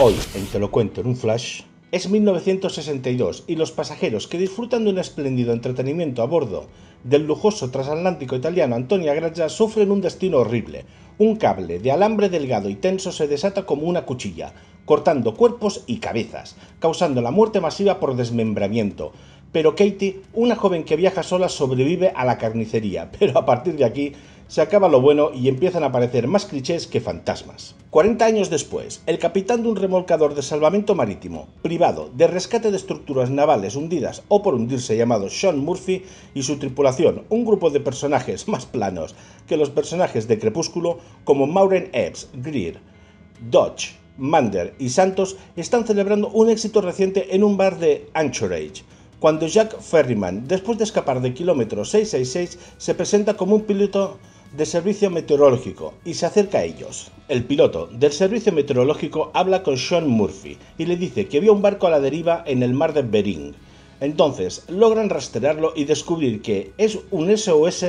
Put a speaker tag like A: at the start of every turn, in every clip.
A: Hoy, en Te lo cuento en un flash, es 1962 y los pasajeros que disfrutan de un espléndido entretenimiento a bordo del lujoso transatlántico italiano Antonia Grazia sufren un destino horrible. Un cable de alambre delgado y tenso se desata como una cuchilla, cortando cuerpos y cabezas, causando la muerte masiva por desmembramiento. Pero Katie, una joven que viaja sola, sobrevive a la carnicería, pero a partir de aquí se acaba lo bueno y empiezan a aparecer más clichés que fantasmas. 40 años después, el capitán de un remolcador de salvamento marítimo, privado de rescate de estructuras navales hundidas o por hundirse llamado Sean Murphy, y su tripulación, un grupo de personajes más planos que los personajes de Crepúsculo como Mauren Epps, Greer, Dodge, Mander y Santos, están celebrando un éxito reciente en un bar de Anchorage cuando Jack Ferryman, después de escapar de kilómetro 666, se presenta como un piloto de servicio meteorológico y se acerca a ellos. El piloto del servicio meteorológico habla con Sean Murphy y le dice que vio un barco a la deriva en el mar de Bering. Entonces logran rastrearlo y descubrir que es un SOS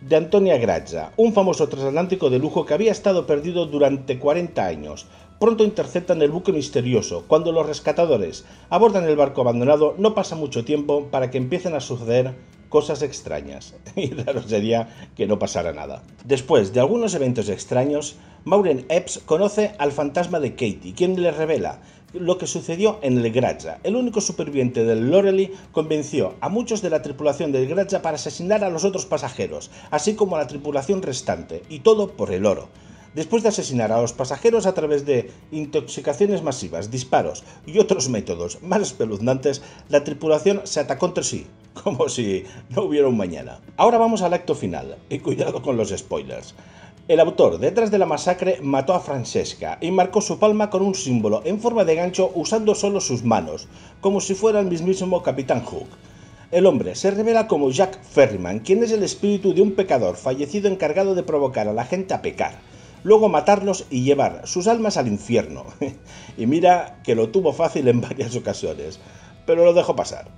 A: de Antonia Grazia, un famoso transatlántico de lujo que había estado perdido durante 40 años pronto interceptan el buque misterioso. Cuando los rescatadores abordan el barco abandonado, no pasa mucho tiempo para que empiecen a suceder cosas extrañas. Y raro sería que no pasara nada. Después de algunos eventos extraños, Maureen Epps conoce al fantasma de Katie, quien le revela lo que sucedió en el Graja. El único superviviente del Loreley convenció a muchos de la tripulación del Graja para asesinar a los otros pasajeros, así como a la tripulación restante, y todo por el oro después de asesinar a los pasajeros a través de intoxicaciones masivas, disparos y otros métodos más espeluznantes, la tripulación se atacó entre sí, como si no hubiera un mañana. Ahora vamos al acto final, y cuidado con los spoilers. El autor detrás de la masacre mató a Francesca y marcó su palma con un símbolo en forma de gancho usando solo sus manos, como si fuera el mismísimo Capitán Hook. El hombre se revela como Jack Ferryman, quien es el espíritu de un pecador fallecido encargado de provocar a la gente a pecar luego matarlos y llevar sus almas al infierno. y mira que lo tuvo fácil en varias ocasiones, pero lo dejó pasar.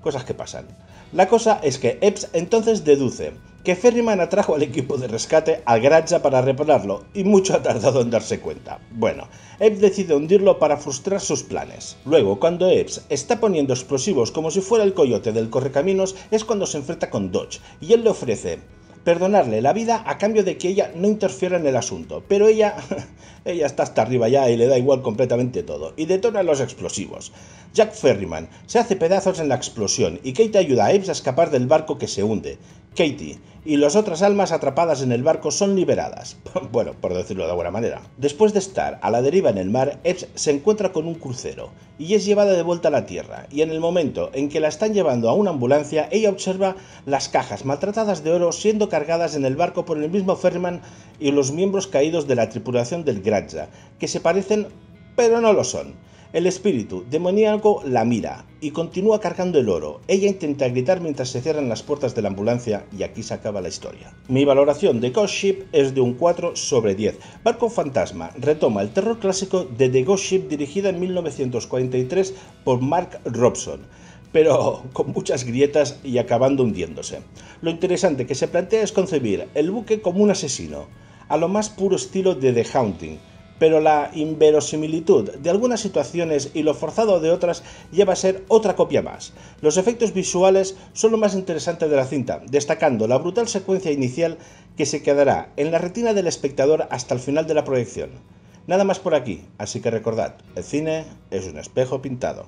A: Cosas que pasan. La cosa es que Epps entonces deduce que Ferryman atrajo al equipo de rescate al Grancha para repararlo y mucho ha tardado en darse cuenta. Bueno, Epps decide hundirlo para frustrar sus planes. Luego, cuando Epps está poniendo explosivos como si fuera el coyote del correcaminos, es cuando se enfrenta con Dodge y él le ofrece perdonarle la vida a cambio de que ella no interfiera en el asunto. Pero ella, ella está hasta arriba ya y le da igual completamente todo. Y detona los explosivos. Jack Ferryman se hace pedazos en la explosión y Kate ayuda a Epps a escapar del barco que se hunde. Katie y las otras almas atrapadas en el barco son liberadas, bueno, por decirlo de alguna manera. Después de estar a la deriva en el mar, Edge se encuentra con un crucero y es llevada de vuelta a la Tierra, y en el momento en que la están llevando a una ambulancia, ella observa las cajas maltratadas de oro siendo cargadas en el barco por el mismo Ferman y los miembros caídos de la tripulación del Granja, que se parecen pero no lo son el espíritu demoníaco la mira y continúa cargando el oro. Ella intenta gritar mientras se cierran las puertas de la ambulancia y aquí se acaba la historia. Mi valoración de Ghost Ship es de un 4 sobre 10. Barco Fantasma retoma el terror clásico de The Ghost Ship dirigida en 1943 por Mark Robson pero con muchas grietas y acabando hundiéndose. Lo interesante que se plantea es concebir el buque como un asesino, a lo más puro estilo de The Haunting, pero la inverosimilitud de algunas situaciones y lo forzado de otras lleva a ser otra copia más. Los efectos visuales son lo más interesante de la cinta, destacando la brutal secuencia inicial que se quedará en la retina del espectador hasta el final de la proyección. Nada más por aquí, así que recordad, el cine es un espejo pintado.